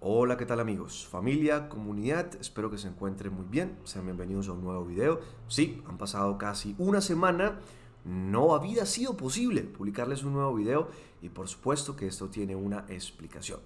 Hola, ¿qué tal amigos? Familia, comunidad, espero que se encuentren muy bien. Sean bienvenidos a un nuevo video. Sí, han pasado casi una semana. No había sido posible publicarles un nuevo video y por supuesto que esto tiene una explicación.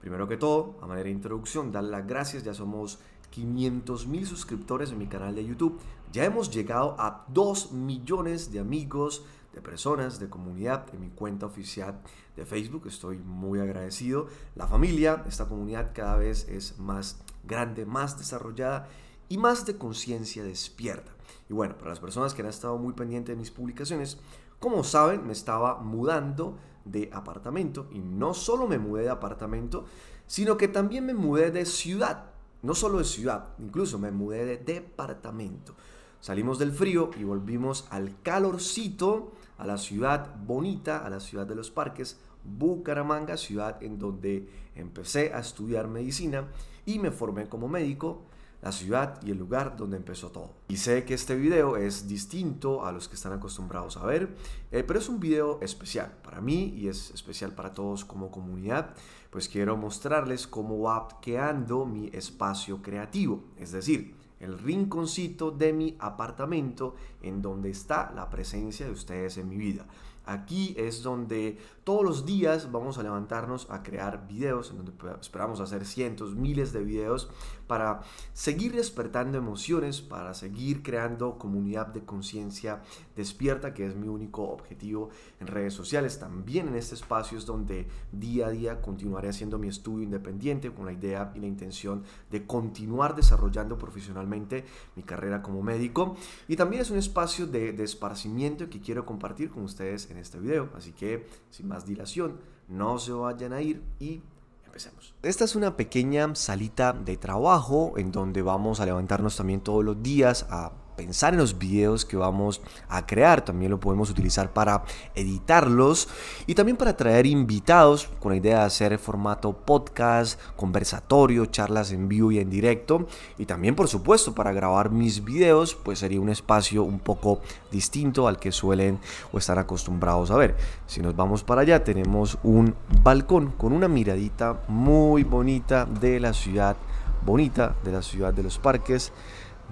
Primero que todo, a manera de introducción, dar las gracias. Ya somos 500 mil suscriptores en mi canal de YouTube. Ya hemos llegado a 2 millones de amigos, de personas, de comunidad en mi cuenta oficial de Facebook. Estoy muy agradecido. La familia, esta comunidad cada vez es más grande, más desarrollada y más de conciencia despierta. Y bueno, para las personas que han estado muy pendientes de mis publicaciones, como saben, me estaba mudando de apartamento y no solo me mudé de apartamento, sino que también me mudé de ciudad no solo de ciudad, incluso me mudé de departamento. Salimos del frío y volvimos al calorcito, a la ciudad bonita, a la ciudad de los parques, Bucaramanga, ciudad en donde empecé a estudiar medicina y me formé como médico la ciudad y el lugar donde empezó todo. Y sé que este video es distinto a los que están acostumbrados a ver, eh, pero es un video especial para mí y es especial para todos como comunidad, pues quiero mostrarles cómo va quedando mi espacio creativo, es decir, el rinconcito de mi apartamento en donde está la presencia de ustedes en mi vida. Aquí es donde todos los días vamos a levantarnos a crear videos, en donde esperamos hacer cientos, miles de videos para seguir despertando emociones, para seguir creando comunidad de conciencia despierta, que es mi único objetivo en redes sociales. También en este espacio es donde día a día continuaré haciendo mi estudio independiente con la idea y la intención de continuar desarrollando profesionalmente mi carrera como médico. Y también es un espacio de, desparcimiento esparcimiento que quiero compartir con ustedes en este video. Así que, sin más dilación, no se vayan a ir y empecemos. Esta es una pequeña salita de trabajo en donde vamos a levantarnos también todos los días a pensar en los videos que vamos a crear. También lo podemos utilizar para editarlos y también para traer invitados con la idea de hacer formato podcast, conversatorio, charlas en vivo y en directo. Y también, por supuesto, para grabar mis videos, pues sería un espacio un poco distinto al que suelen o están acostumbrados a ver. Si nos vamos para allá, tenemos un balcón con una miradita muy bonita de la ciudad bonita, de la ciudad de los parques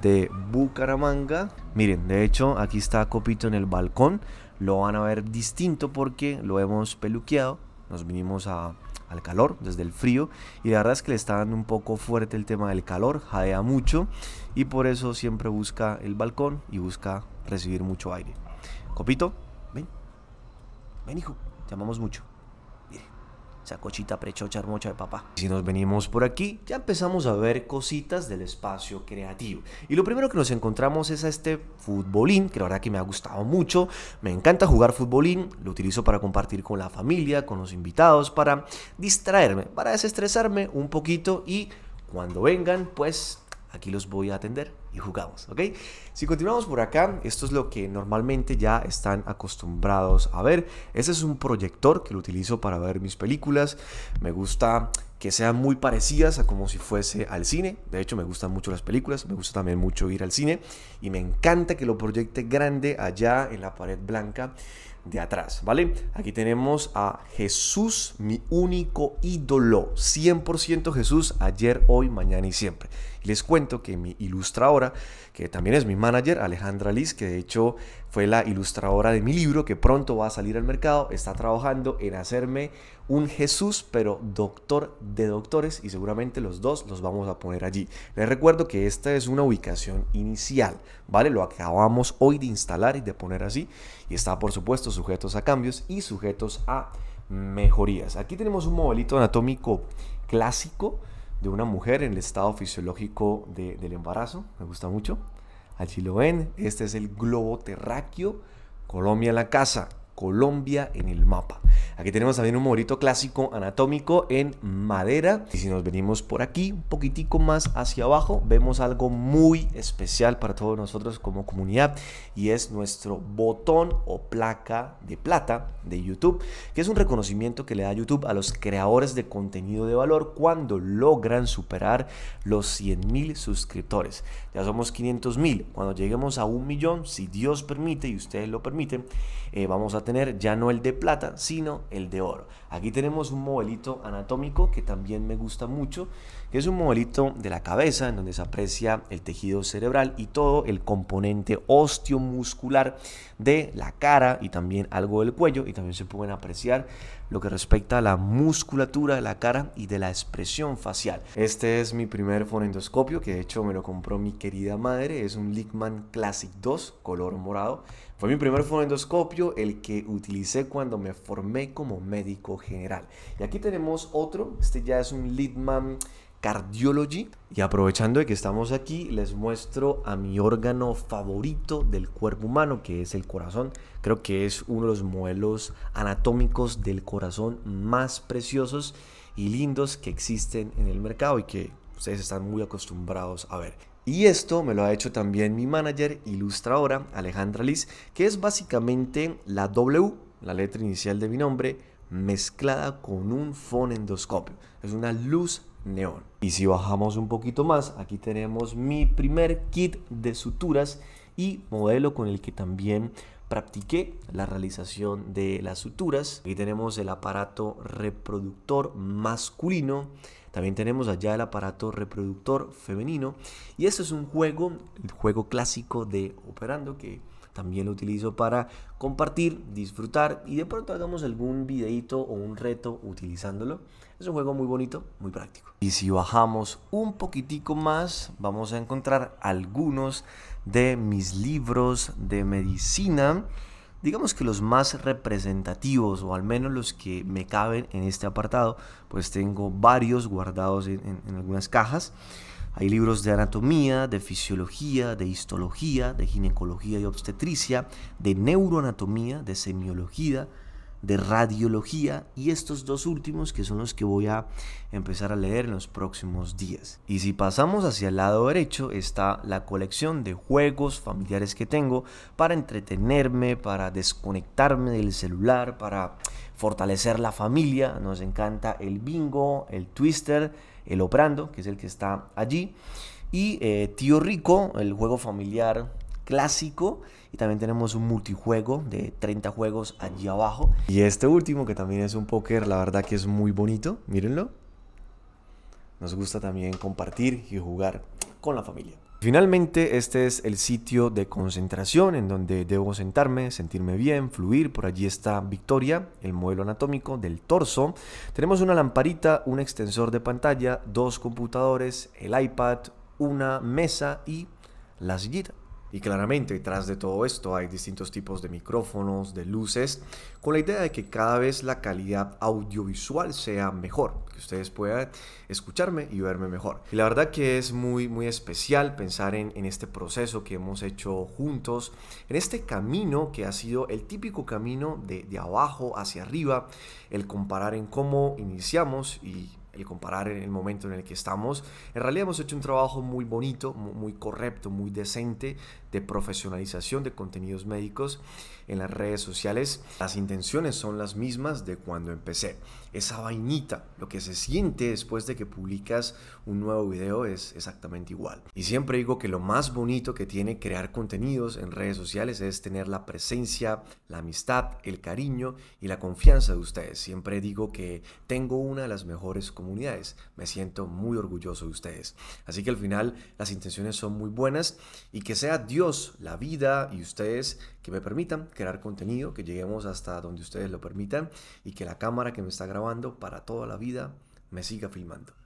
de Bucaramanga. Miren, de hecho aquí está Copito en el balcón. Lo van a ver distinto porque lo hemos peluqueado. Nos vinimos al calor, desde el frío. Y la verdad es que le está dando un poco fuerte el tema del calor, jadea mucho. Y por eso siempre busca el balcón y busca recibir mucho aire. Copito, ven. Ven hijo, te mucho cochita prechocha, hermocha de papá. Si nos venimos por aquí, ya empezamos a ver cositas del espacio creativo. Y lo primero que nos encontramos es a este futbolín, que la verdad que me ha gustado mucho. Me encanta jugar futbolín, lo utilizo para compartir con la familia, con los invitados, para distraerme, para desestresarme un poquito y cuando vengan, pues aquí los voy a atender y jugamos, ¿ok? Si continuamos por acá, esto es lo que normalmente ya están acostumbrados a ver. Este es un proyector que lo utilizo para ver mis películas. Me gusta que sean muy parecidas a como si fuese al cine. De hecho, me gustan mucho las películas, me gusta también mucho ir al cine y me encanta que lo proyecte grande allá en la pared blanca de atrás, ¿vale? Aquí tenemos a Jesús, mi único ídolo, 100% Jesús, ayer, hoy, mañana y siempre. Les cuento que mi ilustradora, que también es mi manager, Alejandra Liz, que de hecho fue la ilustradora de mi libro que pronto va a salir al mercado, está trabajando en hacerme un Jesús, pero doctor de doctores y seguramente los dos los vamos a poner allí. Les recuerdo que esta es una ubicación inicial, ¿vale? Lo acabamos hoy de instalar y de poner así y está por supuesto sujetos a cambios y sujetos a mejorías. Aquí tenemos un modelito anatómico clásico de una mujer en el estado fisiológico del embarazo. Me gusta mucho. Allí lo ven. Este es el globo terráqueo. Colombia en la casa. Colombia en el mapa. Aquí tenemos también un morito clásico anatómico en madera. Y si nos venimos por aquí, un poquitico más hacia abajo, vemos algo muy especial para todos nosotros como comunidad y es nuestro botón o placa de plata de YouTube, que es un reconocimiento que le da YouTube a los creadores de contenido de valor cuando logran superar los 100.000 suscriptores. Ya somos 500.000. Cuando lleguemos a un millón, si Dios permite y ustedes lo permiten, eh, vamos a tener ya no el de plata, sino el de oro. Aquí tenemos un modelito anatómico que también me gusta mucho que es un modelito de la cabeza en donde se aprecia el tejido cerebral y todo el componente osteomuscular de la cara y también algo del cuello y también se pueden apreciar lo que respecta a la musculatura de la cara y de la expresión facial. Este es mi primer fonendoscopio que de hecho me lo compró mi querida madre, es un Lickman Classic 2 color morado. Fue mi primer fonendoscopio, el que utilicé cuando me formé como médico general. Y aquí tenemos otro, este ya es un Lickman Cardiology. Y aprovechando de que estamos aquí, les muestro a mi órgano favorito del cuerpo humano, que es el corazón. Creo que es uno de los modelos anatómicos del corazón más preciosos y lindos que existen en el mercado y que ustedes están muy acostumbrados a ver. Y esto me lo ha hecho también mi manager ilustradora Alejandra Liz, que es básicamente la W, la letra inicial de mi nombre, mezclada con un fonendoscopio. Es una luz neón. Y si bajamos un poquito más, aquí tenemos mi primer kit de suturas y modelo con el que también practiqué la realización de las suturas. Aquí tenemos el aparato reproductor masculino. También tenemos allá el aparato reproductor femenino. Y este es un juego, el juego clásico de Operando que también lo utilizo para compartir, disfrutar y de pronto hagamos algún videito o un reto utilizándolo. Es un juego muy bonito, muy práctico. Y si bajamos un poquitico más, vamos a encontrar algunos de mis libros de medicina. Digamos que los más representativos, o al menos los que me caben en este apartado, pues tengo varios guardados en, algunas cajas. Hay libros de anatomía, de fisiología, de histología, de ginecología y obstetricia, de neuroanatomía, de semiología, de radiología y estos dos últimos que son los que voy a empezar a leer en los próximos días. Y si pasamos hacia el lado derecho está la colección de juegos familiares que tengo para entretenerme, para desconectarme del celular, para fortalecer la familia. Nos encanta el bingo, el twister, el operando, que es el que está allí. Y eh, Tío Rico, el juego familiar clásico y también tenemos un multijuego de 30 juegos allí abajo. Y este último que también es un póker, la verdad que es muy bonito, mírenlo. Nos gusta también compartir y jugar con la familia. Finalmente, este es el sitio de concentración en donde debo sentarme, sentirme bien, fluir. Por allí está Victoria, el modelo anatómico del torso. Tenemos una lamparita, un extensor de pantalla, dos computadores, el iPad, una mesa y la sillita. Y claramente tras de todo esto hay distintos tipos de micrófonos, de luces, con la idea de que cada vez la calidad audiovisual sea mejor, que ustedes puedan escucharme y verme mejor. Y la verdad que es muy muy especial pensar en, en este proceso que hemos hecho juntos, en este camino que ha sido el típico camino de, de abajo hacia arriba, el comparar en cómo iniciamos y comparar comparar el momento en el que estamos. En realidad hemos hecho un trabajo muy bonito, muy correcto, muy decente de profesionalización de contenidos médicos en las redes sociales. Las intenciones son las mismas de cuando empecé. Esa vainita, lo que se siente después de que publicas un nuevo video es exactamente igual. Y siempre digo que lo más bonito que tiene crear contenidos en redes sociales es tener la presencia, la amistad, el cariño y la confianza de ustedes. Siempre digo que tengo una de las mejores comunidades me siento muy orgulloso de ustedes. Así que al final las intenciones son muy buenas y que sea Dios, la vida y ustedes que me permitan crear contenido, que lleguemos hasta donde ustedes lo permitan y que la cámara que me está grabando para toda la vida me siga filmando.